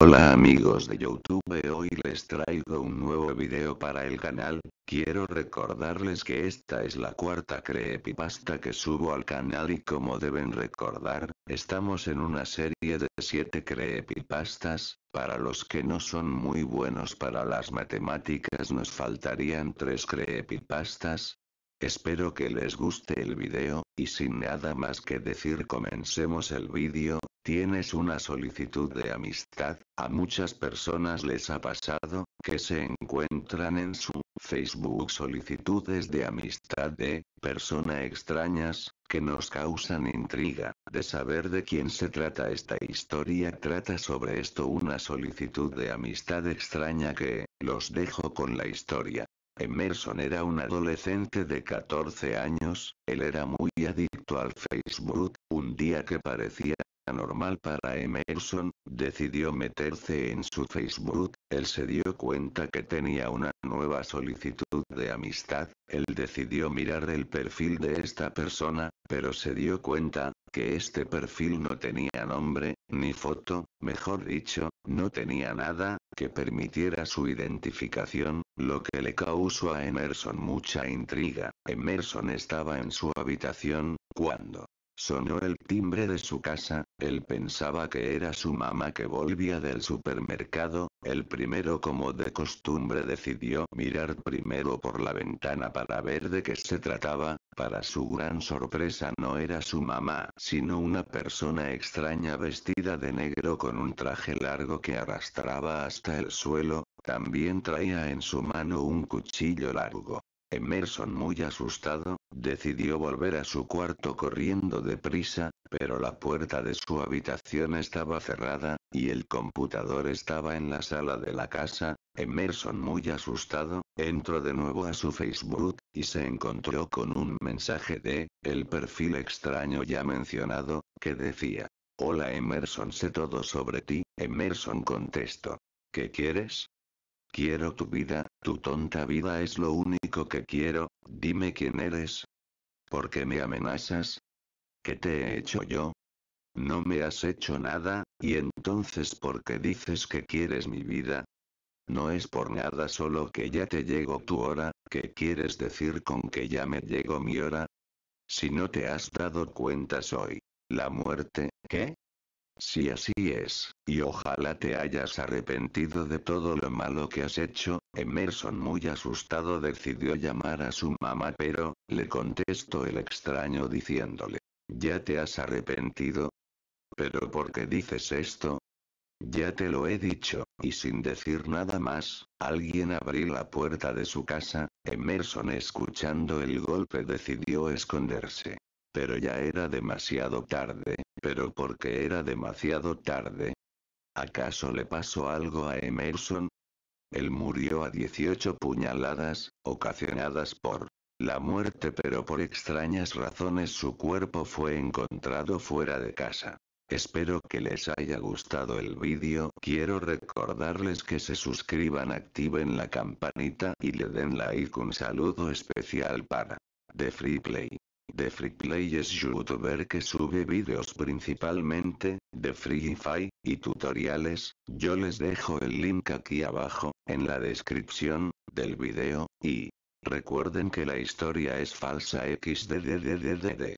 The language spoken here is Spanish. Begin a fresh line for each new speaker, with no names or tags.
Hola amigos de Youtube hoy les traigo un nuevo video para el canal, quiero recordarles que esta es la cuarta creepypasta que subo al canal y como deben recordar, estamos en una serie de 7 creepypastas, para los que no son muy buenos para las matemáticas nos faltarían 3 creepypastas, Espero que les guste el video, y sin nada más que decir comencemos el video, tienes una solicitud de amistad, a muchas personas les ha pasado, que se encuentran en su Facebook solicitudes de amistad de persona extrañas, que nos causan intriga, de saber de quién se trata esta historia trata sobre esto una solicitud de amistad extraña que, los dejo con la historia. Emerson era un adolescente de 14 años, él era muy adicto al Facebook, un día que parecía anormal para Emerson, decidió meterse en su Facebook, él se dio cuenta que tenía una nueva solicitud de amistad, él decidió mirar el perfil de esta persona, pero se dio cuenta, que este perfil no tenía nombre, ni foto, mejor dicho, no tenía nada, que permitiera su identificación, lo que le causó a Emerson mucha intriga. Emerson estaba en su habitación, cuando sonó el timbre de su casa, él pensaba que era su mamá que volvía del supermercado, el primero como de costumbre decidió mirar primero por la ventana para ver de qué se trataba, para su gran sorpresa no era su mamá, sino una persona extraña vestida de negro con un traje largo que arrastraba hasta el suelo, también traía en su mano un cuchillo largo. Emerson muy asustado, decidió volver a su cuarto corriendo deprisa, pero la puerta de su habitación estaba cerrada, y el computador estaba en la sala de la casa, Emerson muy asustado, entró de nuevo a su Facebook, y se encontró con un mensaje de, el perfil extraño ya mencionado, que decía, Hola Emerson sé todo sobre ti, Emerson contestó, ¿qué quieres? Quiero tu vida, tu tonta vida es lo único que quiero, dime quién eres. ¿Por qué me amenazas? ¿Qué te he hecho yo? No me has hecho nada, y entonces ¿por qué dices que quieres mi vida? No es por nada solo que ya te llegó tu hora, ¿qué quieres decir con que ya me llegó mi hora? Si no te has dado cuenta hoy, la muerte, ¿qué? Si así es, y ojalá te hayas arrepentido de todo lo malo que has hecho, Emerson muy asustado decidió llamar a su mamá pero, le contestó el extraño diciéndole, ¿Ya te has arrepentido? ¿Pero por qué dices esto? Ya te lo he dicho, y sin decir nada más, alguien abrió la puerta de su casa, Emerson escuchando el golpe decidió esconderse. Pero ya era demasiado tarde, pero porque era demasiado tarde. ¿Acaso le pasó algo a Emerson? Él murió a 18 puñaladas, ocasionadas por la muerte pero por extrañas razones su cuerpo fue encontrado fuera de casa. Espero que les haya gustado el vídeo, quiero recordarles que se suscriban, activen la campanita y le den like un saludo especial para The Free Play. The Free Play es youtuber que sube vídeos principalmente, de Free Fi, y tutoriales, yo les dejo el link aquí abajo, en la descripción, del vídeo Recuerden que la historia es falsa xddddd.